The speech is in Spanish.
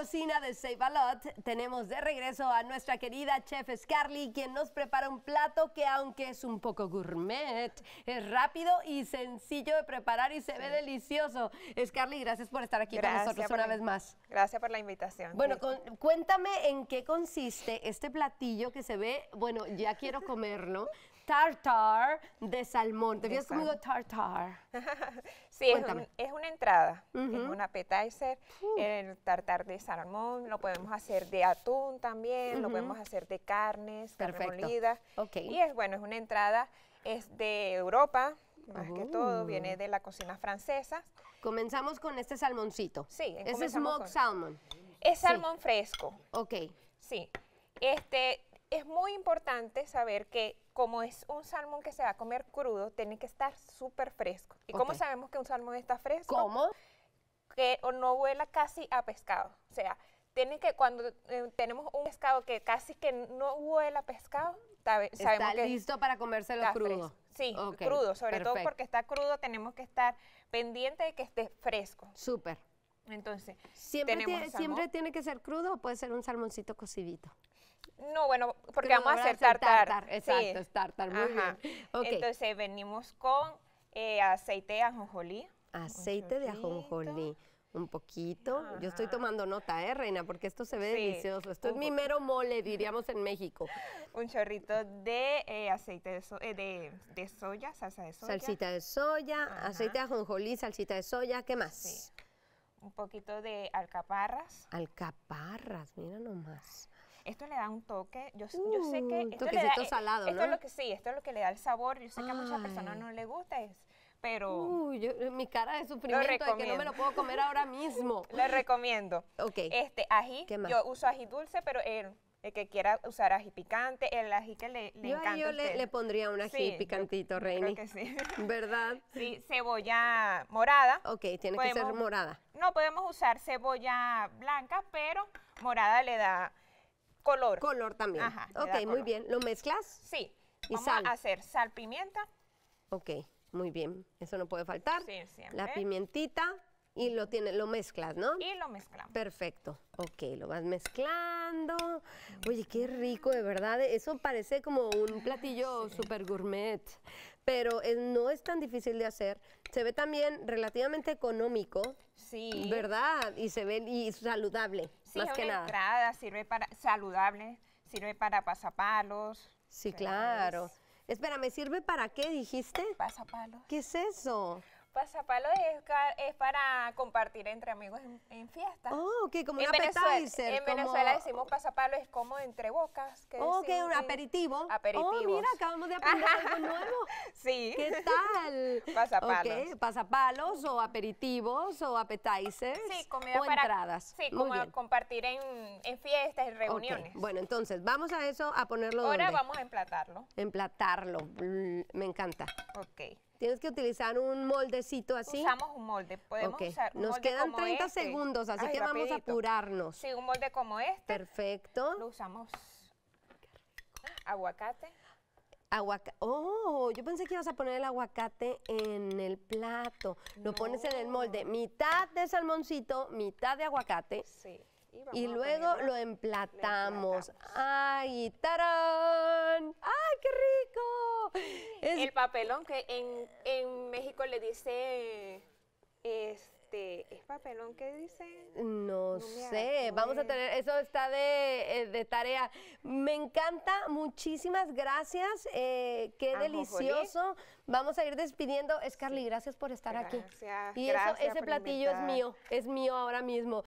cocina de Save a Lot, tenemos de regreso a nuestra querida chef Scarly, quien nos prepara un plato que aunque es un poco gourmet, es rápido y sencillo de preparar y se ve delicioso. Scarly, gracias por estar aquí con nosotros una vez más. Gracias por la invitación. Bueno, cuéntame en qué consiste este platillo que se ve, bueno, ya quiero comerlo. tartar de salmón. ¿Te fijas conmigo tartar? sí, es, una entrada, es una appetizer, el tartar de salmón salmón, lo podemos hacer de atún también, lo podemos hacer de carnes, carne molida. Y es bueno, es una entrada, es de Europa, más que todo, uh. viene de la cocina francesa. Comenzamos con este salmoncito. Sí, es smoked salmon. Es salmón fresco. Ok. Sí. Este, es muy importante saber que como es un salmón que se va a comer crudo, tiene que estar súper fresco. ¿Y cómo sabemos que un salmón está fresco? ¿Cómo? que o no huela casi a pescado. O sea, tiene que cuando eh, tenemos un pescado que casi que no huela a pescado, está sabemos que listo para comérselo crudo. Sí, crudo, sobre todo porque está crudo, tenemos que estar pendiente de que esté fresco. Súper. Entonces, siempre tiene, siempre tiene que ser crudo o puede ser un salmoncito cocidito. No, bueno, porque vamos a hacer tartar. exacto, tartar, muy bien. Entonces venimos con eh, aceite de ajonjolí aceite de ajonjolí. Un poquito. Yo estoy tomando nota, ¿eh, Reina? Porque esto se ve delicioso. Esto es mi mero mole, diríamos en México. Un chorrito de eh, aceite eh, de, soya, salsa de soya. Salsita de soya, aceite de ajonjolí, salsita de soya. ¿Qué más? Un poquito de alcaparras. Alcaparras, mira nomás. Esto le da un toque. Yo, sé que. Uh, esto eh, salado, esto Es lo que, sí, esto es lo que le da el sabor. Yo sé que a muchas personas no le gusta. Es, pero... Uy, eh, mi cara de sufrimiento de que no me lo puedo comer ahora mismo. Le recomiendo. Ok. Este, ají, ¿Qué más? yo uso ají dulce, pero el, que quiera usar ají picante, el ají que le, le yo encanta Yo le, pondría un ají picantito, Reini. que sí. ¿Verdad? Sí, cebolla morada. Ok, tiene que ser morada. No, podemos usar cebolla blanca, pero morada le da color. Color también. Ajá, ok, muy bien. ¿Lo mezclas? Sí. ¿Y Vamos a hacer sal, pimienta. Ok. Muy bien, eso no puede faltar. La pimientita y lo tiene, lo mezclas, ¿no? Y lo mezclamos. Perfecto. Ok, lo vas mezclando. Oye, qué rico, de verdad. Eso parece como un platillo super gourmet, pero no es tan difícil de hacer. Se ve también relativamente económico. Sí. ¿Verdad? Y se ve y saludable, más es que nada. sirve para saludable, sirve para pasapalos. Sí, claro. Espera, ¿me sirve para qué dijiste? Pasa ¿Qué es eso? Pasapalo es, es para compartir entre amigos en, fiestas. Oh, ok, como en un Venezuela, En Venezuela decimos pasapalo, es como entre bocas. Que ok, un aperitivo. Aperitivo. Oh, mira, acabamos de aprender algo nuevo. Sí. ¿Qué tal? Pasapalos. Okay, pasapalos o aperitivos o appetizers. Sí, comida o para, entradas. Sí, como compartir en, en, fiestas, en reuniones. Bueno, entonces, vamos a eso, a ponerlo Ahora vamos a emplatarlo. Emplatarlo, mm, me encanta. Ok. Tienes que utilizar un moldecito así. Usamos un molde. Podemos usar Nos quedan 30 este. segundos, así que vamos a apurarnos. Sí, un molde como este. Perfecto. Lo usamos. Aguacate. Aguacate. Oh, yo pensé que ibas a poner el aguacate en el plato. Lo pones en el molde. Mitad de salmoncito, mitad de aguacate. Sí. Y, luego lo emplatamos. lo emplatamos. ¡Ay, tarán! el papelón que en, México le dice este es papelón que dice no, sé vamos a tener eso está eh, de, tarea me encanta muchísimas gracias eh, qué delicioso vamos a ir despidiendo Escarly gracias por estar aquí y ese platillo es mío es mío ahora mismo